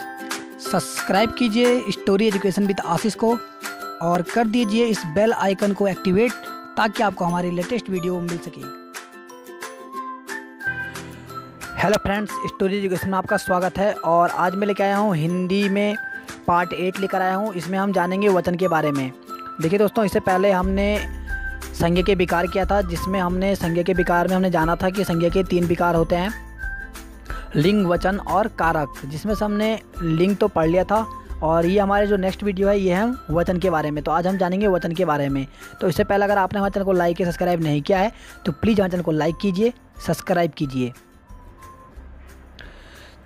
subscribe कीजिए story education with आशीष को और कर दीजिए इस बेल आइकन को एक्टिवेट ताकि आपको हमारी लेटेस्ट वीडियो मिल सके हेलो फ्रेंड्स स्टोरी एजुकेशन में आपका स्वागत है और आज मैं लेके आया हूँ हिंदी में पार्ट एट लेकर आया हूँ इसमें हम जानेंगे वचन के बारे में देखिए दोस्तों इससे पहले हमने संज्ञा के विकार किया था जिसमें हमने संज्ञा के विकार में हमने जाना था कि संज्ञा के तीन विकार होते हैं लिंग वचन और कारक जिसमें से हमने लिंग तो पढ़ लिया था और ये हमारे जो नेक्स्ट वीडियो है ये है वचन के बारे में तो आज हम जानेंगे वचन के बारे में तो इससे पहले अगर आपने हमारे चैनल को लाइक या सब्सक्राइब नहीं किया है तो प्लीज़ हमारे चैनल को लाइक कीजिए सब्सक्राइब कीजिए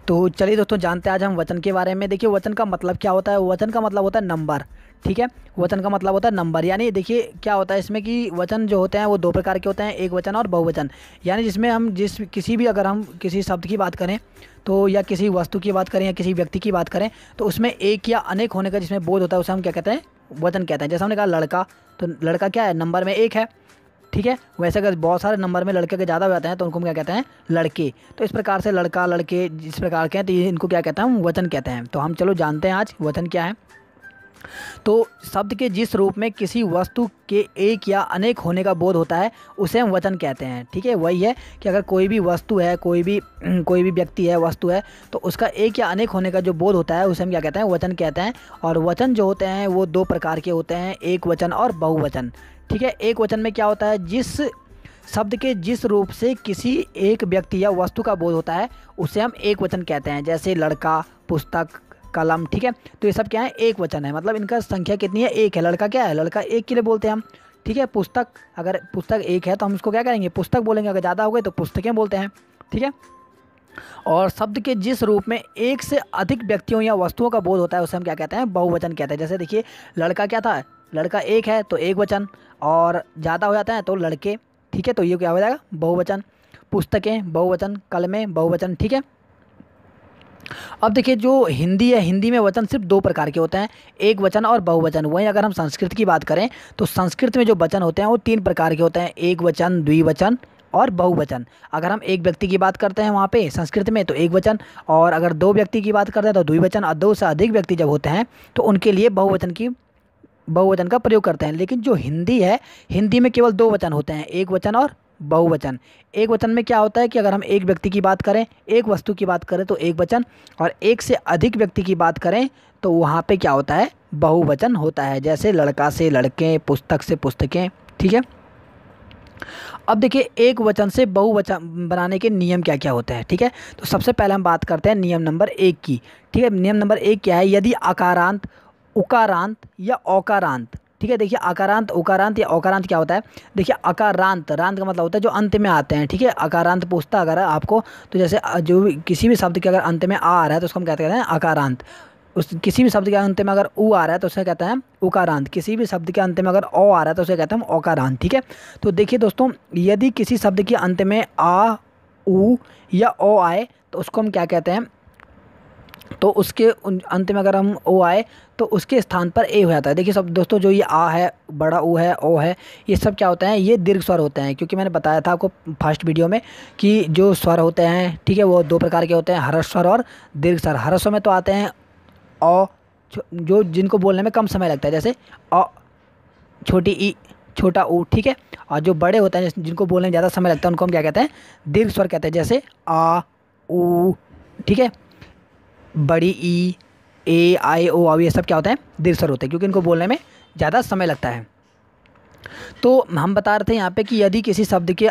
तो चलिए दोस्तों जानते हैं आज हम वचन के बारे में देखिए वचन का मतलब क्या होता है वचन का मतलब होता है नंबर ठीक है वचन का मतलब होता है नंबर यानी देखिए क्या होता है इसमें कि वचन जो होते हैं वो दो प्रकार के होते हैं एक वचन और बहुवचन यानी जिसमें हम जिस किसी भी अगर हम किसी शब्द की बात करें तो या किसी वस्तु की बात करें या किसी व्यक्ति की बात करें तो उसमें एक या अनेक होने का जिसमें बोध होता है उसे हम क्या कहते हैं वचन कहते हैं जैसे हमने कहा लड़का तो लड़का क्या है नंबर में एक है ठीक है वैसे अगर बहुत सारे नंबर में लड़के के ज़्यादा हो जाते हैं तो उनको हम क्या कहते हैं लड़के तो इस प्रकार से लड़का लड़के जिस प्रकार के हैं तो इनको क्या कहते हैं हम वचन कहते हैं तो हम चलो जानते हैं आज वचन क्या है तो शब्द के जिस रूप में किसी वस्तु के एक या अनेक होने का बोध होता है उसे हम वचन कहते हैं ठीक है वही है कि अगर कोई भी वस्तु है कोई भी कोई भी व्यक्ति है वस्तु है तो उसका एक या अनेक होने का जो बोध होता है उसे हम क्या कहते हैं वचन कहते हैं और वचन जो होते हैं वो दो प्रकार के होते हैं एक वचन और बहुवचन ठीक है एक वचन में क्या होता है जिस शब्द के जिस रूप से किसी एक व्यक्ति या वस्तु का बोध होता है उसे हम एक वचन कहते हैं जैसे लड़का पुस्तक कलम ठीक है तो ये सब क्या है एक वचन है मतलब इनका संख्या कितनी है एक है लड़का क्या है लड़का एक के लिए बोलते हैं हम ठीक है पुस्तक अगर पुस्तक एक है तो हम उसको क्या करेंगे पुस्तक बोलेंगे अगर ज़्यादा हो गए तो पुस्तकें बोलते हैं ठीक है और शब्द के जिस रूप में एक से अधिक व्यक्तियों या वस्तुओं का बोध होता है उसे हम क्या कहते हैं बहुवचन कहते हैं जैसे देखिए लड़का क्या था लड़का एक है तो एक वचन और ज़्यादा हो जाता है तो लड़के ठीक है तो ये क्या हो जाएगा बहुवचन पुस्तकें बहुवचन कलमें बहुवचन ठीक है अब देखिए जो हिंदी है हिंदी में वचन सिर्फ दो प्रकार के होते हैं एक वचन और बहुवचन वहीं अगर हम संस्कृत की बात करें तो संस्कृत में जो वचन होते हैं वो तीन प्रकार के होते हैं एक वचन द्विवचन और बहुवचन अगर हम एक व्यक्ति की बात करते हैं वहाँ पे संस्कृत में तो एक वचन और अगर दो व्यक्ति की बात करते हैं तो द्विवचन और दो से अधिक व्यक्ति जब होते हैं तो उनके लिए बहुवचन की बहुवचन का प्रयोग करते हैं लेकिन जो हिंदी है हिंदी में केवल दो वचन होते हैं एक वचन और बहुवचन एक वचन में क्या होता है कि अगर हम एक व्यक्ति की बात करें एक वस्तु की बात करें तो एक वचन और एक से अधिक व्यक्ति की बात करें तो वहाँ पे क्या होता है बहुवचन होता है जैसे लड़का से लड़के पुस्तक से पुस्तकें ठीक है अब देखिए एक वचन से बहुवचन बनाने के नियम क्या क्या होते हैं ठीक है तो सबसे पहले हम बात करते हैं नियम नंबर एक की ठीक है नियम नंबर एक क्या है यदि आकारांत उकारांत या औकारांत ठीक है देखिए अकारांत उकारांत या औकारांत क्या होता है देखिए अकारांत रांत का मतलब होता है जो अंत में आते हैं ठीक है अकारांत पूछता अगर आपको तो जैसे जो भी किसी भी शब्द के अगर अंत में आ रहा है तो उसको हम कहते हैं अकारांत उस किसी भी शब्द के अंत में अगर ऊ आ रहा है तो उसे कहते हैं उकारांत किसी भी शब्द के अंत में अगर ओ आ रहा है तो उसे कहते हैं औकारांत ठीक है तो देखिए दोस्तों यदि किसी शब्द के अंत में आ ऊ या ओ आए तो उसको हम क्या कहते हैं तो उसके अंत में अगर हम ओ आए तो उसके स्थान पर ए हो जाता है देखिए सब दोस्तों जो ये आ है बड़ा ऊ है ओ है ये सब क्या होते हैं ये दीर्घ स्वर होते हैं क्योंकि मैंने बताया था आपको फर्स्ट वीडियो में कि जो स्वर होते हैं ठीक है वो दो प्रकार के होते हैं हर स्वर और दीर्घ स्वर हर स्वर में तो आते हैं औ जो जिनको बोलने में कम समय लगता है जैसे अ छोटी ई छोटा ऊ ठीक है और जो बड़े होते हैं जिनको बोलने में ज़्यादा समय लगता है उनको हम क्या कहते हैं दीर्घ स्वर कहते हैं जैसे आ ऊ ठीक है बड़ी ई ए आई ओ आई ये सब क्या होता है सर होते हैं क्योंकि इनको बोलने में ज़्यादा समय लगता है तो हम बता रहे थे यहाँ पे कि यदि किसी शब्द के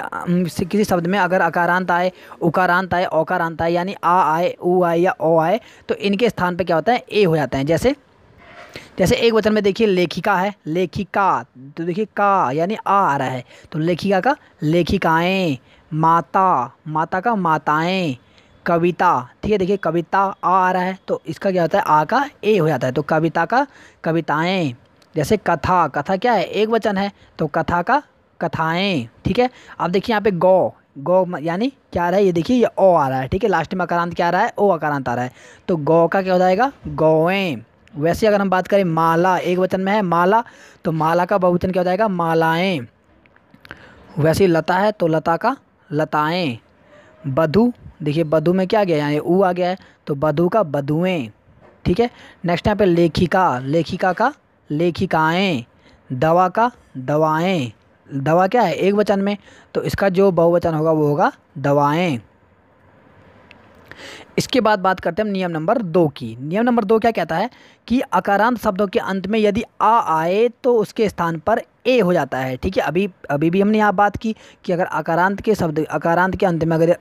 किसी शब्द में अगर अकारांत आए उकारांत आए औकारांत आए यानी आ आए ऊ आए या ओ आए तो इनके स्थान पे क्या होता है ए हो जाते हैं जैसे जैसे एक वचन में देखिए लेखिका है लेखिका तो देखिए का यानी आ आ रहा है तो लेखिका का लेखिकाएँ माता माता का माताएँ कविता ठीक है देखिए कविता आ आ रहा है तो इसका क्या होता है आ का ए हो जाता है तो कविता का कविताएं जैसे कथा कथा क्या है एक वचन है तो कथा का कथाएं ठीक है अब देखिए यहाँ पे गौ गौ यानी क्या आ रहा है ये देखिए ये ओ आ रहा है ठीक है लास्ट में अकारांत क्या आ रहा है ओ अकारांत आ रहा है तो गौ का क्या हो जाएगा गौएँ वैसे अगर हम बात करें माला एक वचन में है माला तो माला का बहुवचन क्या हो जाएगा मालाएँ वैसे लता है तो लता का लताएँ बधु देखिए बधु में क्या आ गया यहाँ ये ऊ आ गया है तो बधु का बधुएँ ठीक है नेक्स्ट यहाँ पे लेखिका लेखिका का लेखिकाएँ दवा का दवाएँ दवा क्या है एक वचन में तो इसका जो बहुवचन होगा वो होगा दवाएँ इसके बाद बात करते हैं नियम नंबर दो की नियम नंबर दो क्या कहता है कि अकारांत शब्दों के अंत में यदि आ आए तो उसके स्थान पर ए हो जाता है ठीक है अभी अभी भी हमने यहाँ बात की कि अगर अकारांत के शब्द अकारांत के अंत में अगर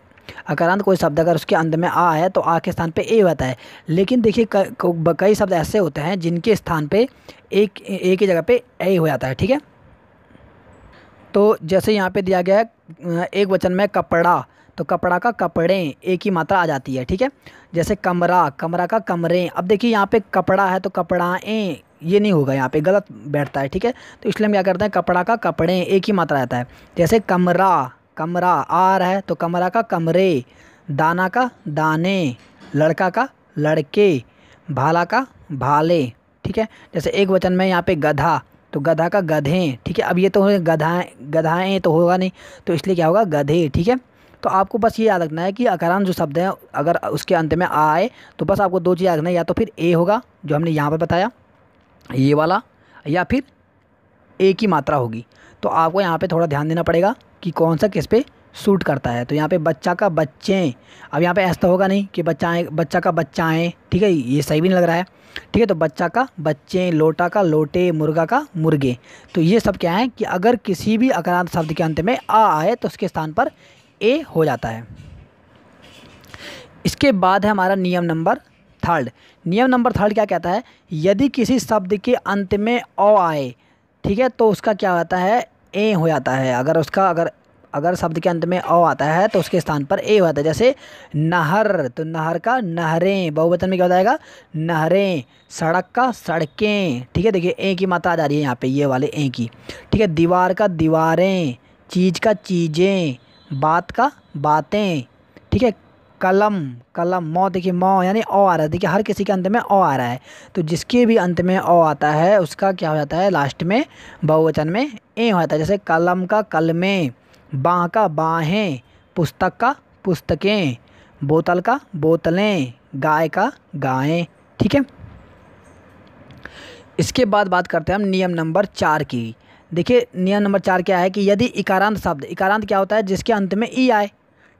अकारांत कोई शब्द अगर उसके अंत में आ है तो आ के स्थान पे ए होता है लेकिन देखिए कई शब्द ऐसे होते हैं जिनके स्थान पे एक ए की जगह पे ए हो जाता है ठीक है तो जैसे यहाँ पे दिया गया है एक वचन में कपड़ा तो कपड़ा का कपड़े एक ही मात्रा आ जाती है ठीक है जैसे कमरा कमरा का कमरे अब देखिए यहाँ पे कपड़ा है तो कपड़ा ए ये नहीं होगा यहाँ पे गलत बैठता है ठीक है तो इसलिए हम क्या करते हैं कपड़ा का कपड़े एक ही मात्रा आता है जैसे कमरा कमरा आर है तो कमरा का कमरे दाना का दाने लड़का का लड़के भाला का भाले ठीक है जैसे एक वचन में यहाँ पे गधा तो गधा का गधे ठीक है अब ये तो गधाएँ गधाएँ तो होगा नहीं तो इसलिए क्या होगा गधे ठीक है तो आपको बस ये याद रखना है कि अकारांत जो शब्द हैं अगर उसके अंत में आ आए तो बस आपको दो चीज़ याद रखना है या तो फिर ए होगा जो हमने यहाँ पर बताया ये वाला या फिर ए की मात्रा होगी तो आपको यहाँ पर थोड़ा ध्यान देना पड़ेगा कि कौन सा किस पे सूट करता है तो यहाँ पे बच्चा का बच्चे अब यहाँ पे ऐसा तो होगा नहीं कि बच्चाएँ बच्चा का बच्चाएँ ठीक है ये सही भी नहीं लग रहा है ठीक है तो बच्चा का बच्चे लोटा का लोटे मुर्गा का मुर्गे तो ये सब क्या है कि अगर किसी भी अकरांत शब्द के अंत में आ आए तो उसके स्थान पर ए हो जाता है इसके बाद है हमारा नियम नंबर थर्ड नियम नंबर थर्ड क्या कहता है यदि किसी शब्द के अंत में अ आए ठीक है तो उसका क्या होता है ए हो जाता है अगर उसका अगर अगर शब्द के अंत में ओ आता है तो उसके स्थान पर ए हो जाता है जैसे नहर तो नहर का नहरें बहुवचन में क्या हो जाएगा नहरें सड़क का सड़कें ठीक है देखिए ए की मात्रा आ जा रही है यहाँ पे ये वाले ए की ठीक है दीवार का दीवारें चीज़ का चीज़ें बात का बातें ठीक है कलम कलम मौ देखिए मौ यानी ओ आ रहा है देखिए हर किसी के अंत में ओ आ रहा है तो जिसके भी अंत में ओ आता है उसका क्या हो जाता है लास्ट में बहुवचन में ए हो जाता है जैसे कलम का कलमें बाँ का बाहें पुस्तक का पुस्तकें बोतल का बोतलें गाय का गायें ठीक है इसके बाद बात करते हैं हम नियम नंबर चार की देखिए नियम नंबर चार क्या है कि यदि इकारांत शब्द इकारांत क्या होता है जिसके अंत में ई आए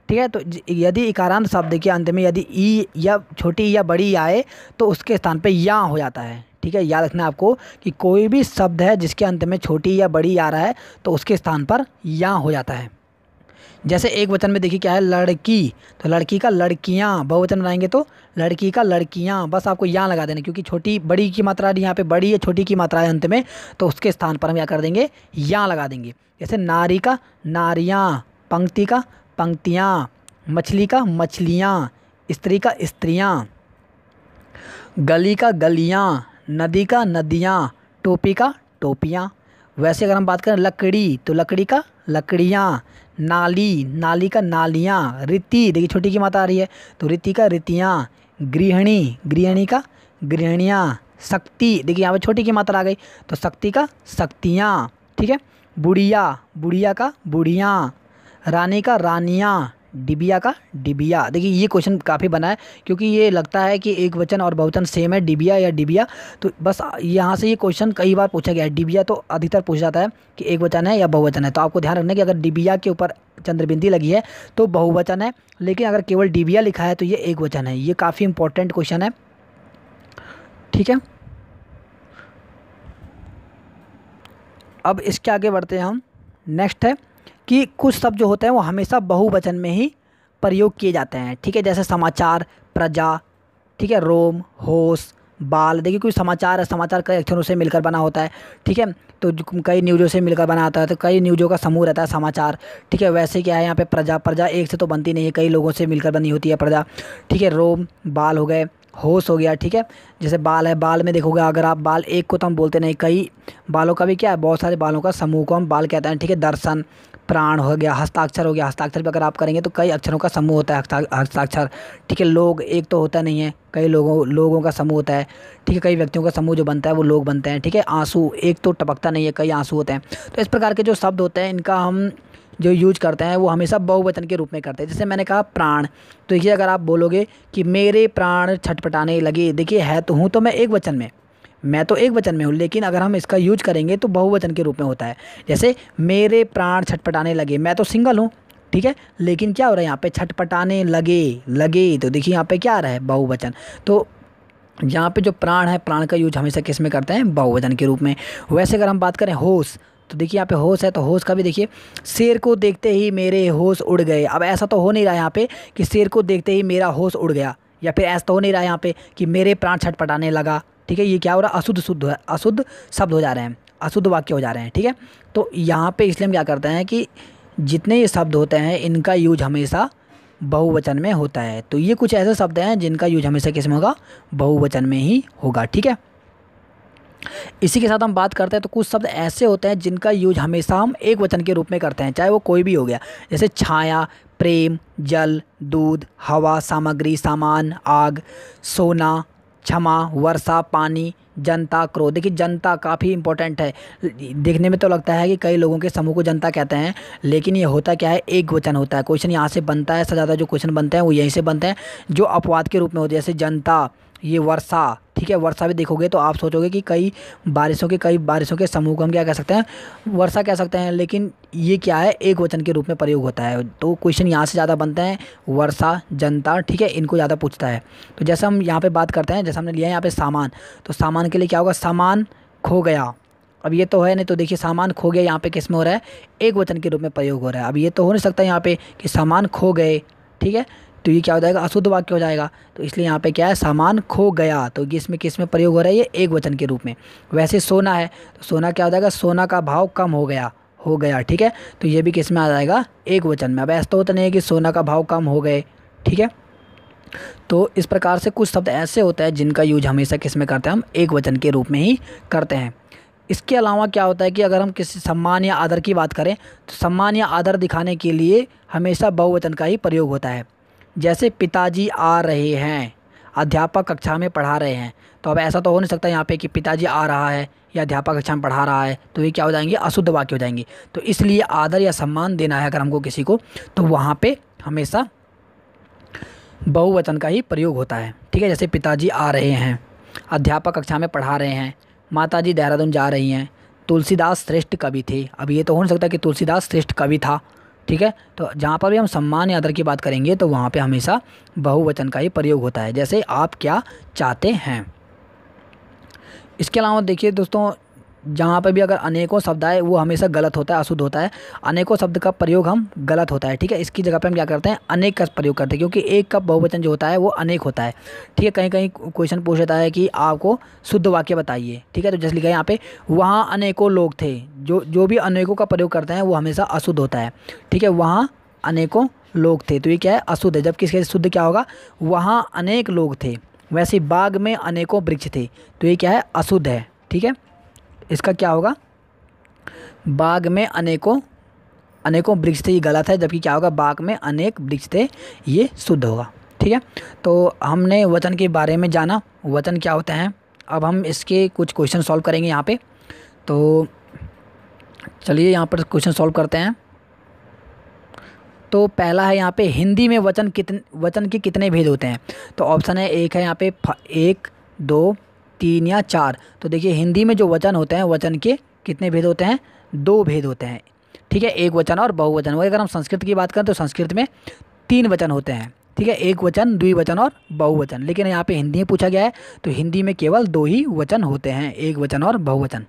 ठीक है तो यदि इकारांत शब्द के अंत में यदि ई या छोटी या बड़ी आए तो उसके स्थान पर या हो जाता है ठीक है याद रखना आपको कि कोई भी शब्द है जिसके अंत में छोटी या बड़ी आ रहा है तो उसके स्थान पर या हो जाता है जैसे एक वचन में देखिए क्या है लड़की तो लड़की का लड़कियाँ बहुवचन बनाएंगे तो लड़की का लड़कियाँ बस आपको यहाँ लगा देना क्योंकि छोटी बड़ी की मात्रा यहाँ पे बड़ी है छोटी की मात्रा है अंत में तो उसके स्थान पर हम क्या कर देंगे यहाँ लगा देंगे जैसे नारी का नारियाँ पंक्ति का पंक्तियाँ मछली का मछलियाँ स्त्री का स्त्रियाँ गली का गलियाँ नदी का नदियाँ टोपी का टोपियाँ वैसे अगर हम बात करें लकड़ी तो लकड़ी का लकड़ियाँ नाली नाली का नालियाँ रीति देखिए छोटी की माता आ रही है तो रीति का रीतियाँ गृहिणी गृहिणी का गृहणियाँ शक्ति देखिए यहाँ पर छोटी की मात्रा आ गई तो शक्ति का शक्तियाँ ठीक है बुढ़िया बुढ़िया का बुढ़िया रानी का रानियाँ डिबिया का डिबिया देखिए ये क्वेश्चन काफ़ी बना है क्योंकि ये लगता है कि एक वचन और बहुवचन सेम है डिबिया या डिबिया तो बस यहाँ से ये क्वेश्चन कई बार पूछा गया है डिबिया तो अधिकतर पूछ जाता है कि एक वचन है या बहुवचन है तो आपको ध्यान रखना कि अगर डिबिया के ऊपर चंद्रबिंदी लगी है तो बहुवचन है लेकिन अगर केवल डिबिया लिखा है तो ये एक वचन है ये काफ़ी इंपॉर्टेंट क्वेश्चन है ठीक है अब इसके आगे बढ़ते हैं हम नेक्स्ट है कि कुछ शब्द जो होते हैं वो हमेशा बहुवचन में ही प्रयोग किए जाते हैं ठीक है जैसे समाचार प्रजा ठीक है रोम होश बाल देखिए कोई समाचार है समाचार कई अक्षरों से मिलकर बना होता है ठीक है तो कई न्यूज़ों से मिलकर बना होता है तो कई न्यूज़ों का समूह रहता है समाचार ठीक है वैसे क्या है यहाँ पे प्रजा प्रजा एक से तो बनती नहीं है कई लोगों से मिलकर बनी होती है प्रजा ठीक है रोम बाल हो गए होश हो गया ठीक है जैसे बाल है बाल में देखोगे अगर आप बाल एक को तो हम बोलते नहीं कई बालों का भी क्या है बहुत सारे बालों का समूह को हम बाल कहते हैं ठीक है दर्शन प्राण हो गया हस्ताक्षर हो गया हस्ताक्षर पर अगर आप करेंगे तो कई अक्षरों का समूह होता है हस्ताक्षर ठीक है लोग एक तो होता नहीं है कई लोगों लोगों का समूह होता है ठीक है कई व्यक्तियों का समूह जो बनता है वो लोग बनते हैं ठीक है आंसू एक तो टपकता नहीं है कई आंसू होते हैं तो इस प्रकार के जो शब्द होते हैं इनका हम जो यूज करते हैं वो हमेशा बहुवचन के रूप में करते हैं जैसे मैंने कहा प्राण तो ये अगर आप बोलोगे कि मेरे प्राण छटपटाने लगे देखिए है तो हूँ तो मैं एक वचन में मैं तो एक वचन में हूँ लेकिन अगर हम इसका यूज करेंगे तो बहुवचन के रूप में होता है जैसे मेरे प्राण छटपटाने लगे मैं तो सिंगल हूँ ठीक है लेकिन क्या हो रहा है यहाँ पे छटपटाने लगे लगे तो देखिए यहाँ पे क्या आ रहा है बहुवचन तो यहाँ पे जो प्राण है प्राण का यूज हमेशा किस में करते हैं बहुवचन के रूप में वैसे अगर हम बात करें होश तो देखिए यहाँ पे होश है तो होश का भी देखिए शेर को देखते ही मेरे होश उड़ गए अब ऐसा तो हो नहीं रहा यहाँ पे कि शेर को देखते ही मेरा होश उड़ गया या फिर ऐसा तो हो नहीं रहा यहाँ पे कि मेरे प्राण छटपटाने लगा ठीक है ये क्या हो रहा है अशुद्ध शुद्ध अशुद्ध शब्द हो जा रहे हैं अशुद्ध वाक्य हो जा रहे हैं ठीक है तो यहाँ पे इसलिए हम क्या करते हैं कि जितने ये शब्द होते हैं इनका यूज हमेशा बहुवचन में होता है तो ये कुछ ऐसे शब्द हैं जिनका यूज हमेशा किस में होगा बहुवचन में ही होगा ठीक है इसी के साथ हम बात करते हैं तो कुछ शब्द ऐसे होते हैं जिनका यूज हमेशा हम एक वचन के रूप में करते हैं चाहे वो कोई भी हो गया जैसे छाया प्रेम जल दूध हवा सामग्री सामान आग सोना क्षमा वर्षा पानी जनता क्रो देखिए जनता काफ़ी इंपॉर्टेंट है देखने में तो लगता है कि कई लोगों के समूह को जनता कहते हैं लेकिन ये होता क्या है एक वचन होता है क्वेश्चन यहाँ से बनता है ज़्यादा जो क्वेश्चन बनते हैं वो यहीं से बनते हैं जो अपवाद के रूप में होते हैं जैसे जनता ये वर्षा ठीक है वर्षा भी देखोगे तो आप सोचोगे कि कई बारिशों के कई बारिशों के समूह को हम क्या कह सकते हैं वर्षा कह सकते हैं लेकिन ये क्या है एक वचन के रूप में प्रयोग होता है तो क्वेश्चन यहाँ से ज़्यादा बनते हैं वर्षा जनता ठीक है इनको ज़्यादा पूछता है तो जैसे हम यहाँ पर बात करते हैं जैसे हमने लिया है यहाँ पर सामान तो सामान के लिए क्या होगा सामान खो गया अब ये तो है नहीं तो देखिए सामान खो गया यहाँ पर किस में हो रहा है एक वचन के रूप में प्रयोग हो रहा है अब ये तो हो नहीं सकता यहाँ पर कि सामान खो गए ठीक है तो ये क्या हो जाएगा अशुद्ध वाक्य हो जाएगा तो इसलिए यहाँ पे क्या है सामान खो गया तो इसमें किस में प्रयोग हो रहा है ये एक वचन के रूप में वैसे सोना है तो सोना क्या हो जाएगा सोना का भाव कम हो गया हो गया ठीक है तो ये भी किस में आ जाएगा एक वचन में अब ऐसा तो होता नहीं है कि सोना का भाव कम हो गए ठीक है तो इस प्रकार से कुछ शब्द ऐसे होते हैं जिनका यूज हमेशा किस में करते हैं हम एक वचन के रूप में ही करते हैं इसके अलावा क्या होता है कि अगर हम किसी सम्मान या आदर की बात करें तो सम्मान या आदर दिखाने के लिए हमेशा बहुवचन का ही प्रयोग होता है जैसे पिताजी आ रहे हैं अध्यापक कक्षा में पढ़ा रहे हैं तो अब ऐसा तो हो नहीं सकता यहाँ पे कि पिताजी आ रहा है या अध्यापक कक्षा में पढ़ा रहा है तो ये क्या हो जाएंगे अशुद्ध वाक्य हो जाएंगे तो इसलिए आदर या सम्मान देना है अगर हमको किसी को तो वहाँ पर हमेशा बहुवचन का ही प्रयोग होता है ठीक है जैसे पिताजी आ रहे हैं अध्यापक कक्षा में पढ़ा रहे हैं माता जी देहरादून जा रही हैं तुलसीदास श्रेष्ठ कवि थे अब ये तो हो नहीं सकता कि तुलसीदास श्रेष्ठ कवि था ठीक है तो जहाँ पर भी हम सम्मान या आदर की बात करेंगे तो वहाँ पे हमेशा बहुवचन का ही प्रयोग होता है जैसे आप क्या चाहते हैं इसके अलावा देखिए दोस्तों जहाँ पर भी अगर अनेकों शब्द आए वो हमेशा गलत होता है अशुद्ध होता है अनेकों शब्द का प्रयोग हम गलत होता है ठीक है इसकी जगह पर हम क्या करते हैं अनेक का प्रयोग करते हैं क्योंकि एक का बहुवचन जो होता है वो अनेक होता है ठीक है कहीं कहीं क्वेश्चन पूछ जाता है कि आपको शुद्ध वाक्य बताइए ठीक है तो जैसे लिखा है यहाँ पे वहाँ अनेकों लोग थे जो जो भी अनेकों का प्रयोग करते हैं वो हमेशा अशुद्ध होता है ठीक है वहाँ अनेकों लोग थे तो ये क्या है अशुद्ध है जबकि इसके शुद्ध क्या होगा वहाँ अनेक लोग थे वैसे बाग में अनेकों वृक्ष थे तो ये क्या है अशुद्ध है ठीक है इसका क्या होगा बाग में अनेकों अनेकों वृक्ष थे ये गलत है जबकि क्या होगा बाग में अनेक वृक्ष थे ये शुद्ध होगा ठीक है तो हमने वचन के बारे में जाना वचन क्या होते हैं अब हम इसके कुछ क्वेश्चन सॉल्व करेंगे यहाँ पे तो चलिए यहाँ पर क्वेश्चन सॉल्व करते हैं तो पहला है यहाँ पे हिंदी में वचन कितने वचन के कितने भेद होते हैं तो ऑप्शन है एक है यहाँ पे एक दो तीन या चार तो देखिए हिंदी में जो वचन होते हैं वचन के कितने भेद होते हैं दो भेद होते हैं ठीक है एक वचन और बहुवचन वही अगर हम संस्कृत की बात करें तो संस्कृत में तीन वचन होते हैं ठीक है एक वचन द्विवचन और बहुवचन लेकिन यहाँ पे हिंदी में पूछा गया है तो हिंदी में केवल दो ही वचन होते हैं एक वचन और बहुवचन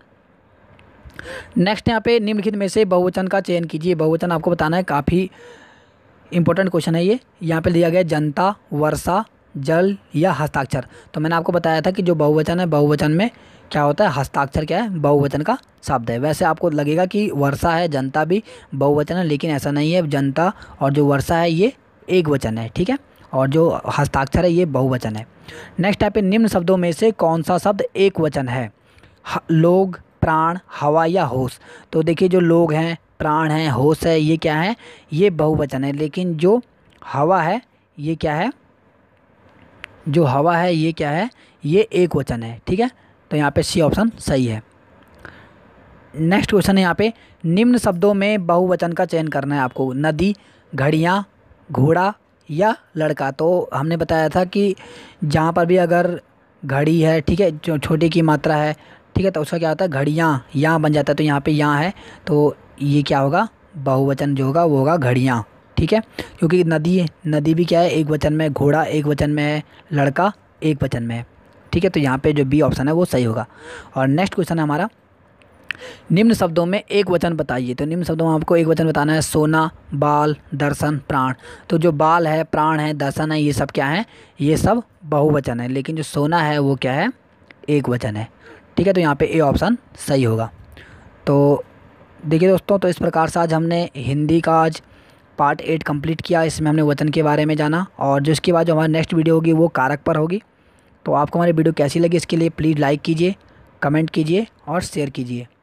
नेक्स्ट यहाँ पे निम्नलिखित में से बहुवचन का चयन कीजिए बहुवचन आपको बताना है काफ़ी इंपॉर्टेंट क्वेश्चन है ये यहाँ पे लिया गया जनता वर्षा जल या हस्ताक्षर तो मैंने आपको बताया था कि जो बहुवचन है बहुवचन में क्या होता है हस्ताक्षर क्या है बहुवचन का शब्द है वैसे आपको लगेगा कि वर्षा है जनता भी बहुवचन है लेकिन ऐसा नहीं है जनता और जो वर्षा है ये एक वचन है ठीक है और जो हस्ताक्षर है ये बहुवचन है नेक्स्ट टाइप है निम्न शब्दों में से कौन सा शब्द एक वचन है लोग प्राण हवा या होश तो देखिए जो लोग हैं प्राण हैं होश है ये क्या है ये बहुवचन है लेकिन जो हवा है ये क्या है जो हवा है ये क्या है ये एक वचन है ठीक है तो यहाँ पे सी ऑप्शन सही है नेक्स्ट क्वेश्चन है यहाँ पे निम्न शब्दों में बहुवचन का चयन करना है आपको नदी घड़ियाँ घोड़ा या लड़का तो हमने बताया था कि जहाँ पर भी अगर घड़ी है ठीक है जो छोटे की मात्रा है ठीक है तो उसका क्या होता है घड़ियाँ यहाँ बन जाता है तो यहाँ पे यहाँ है तो ये क्या होगा बहुवचन जो होगा वो होगा घड़ियाँ ठीक है क्योंकि नदी नदी भी क्या है एक वचन में घोड़ा एक वचन में है लड़का एक वचन में है ठीक है तो यहाँ पे जो बी ऑप्शन है वो सही होगा और नेक्स्ट क्वेश्चन है हमारा निम्न शब्दों में एक वचन बताइए तो निम्न शब्दों में आपको एक वचन बताना है सोना बाल दर्शन प्राण तो जो बाल है प्राण है दर्शन है ये सब क्या है ये सब बहुवचन है लेकिन जो सोना है वो क्या है एक वचन है ठीक है तो यहाँ पे ए ऑप्शन सही होगा तो देखिए दोस्तों तो इस प्रकार से आज हमने हिंदी का आज पार्ट एट कंप्लीट किया इसमें हमने वतन के बारे में जाना और जो इसके बाद जो हमारी नेक्स्ट वीडियो होगी वो कारक पर होगी तो आपको हमारी वीडियो कैसी लगी इसके लिए प्लीज़ लाइक कीजिए कमेंट कीजिए और शेयर कीजिए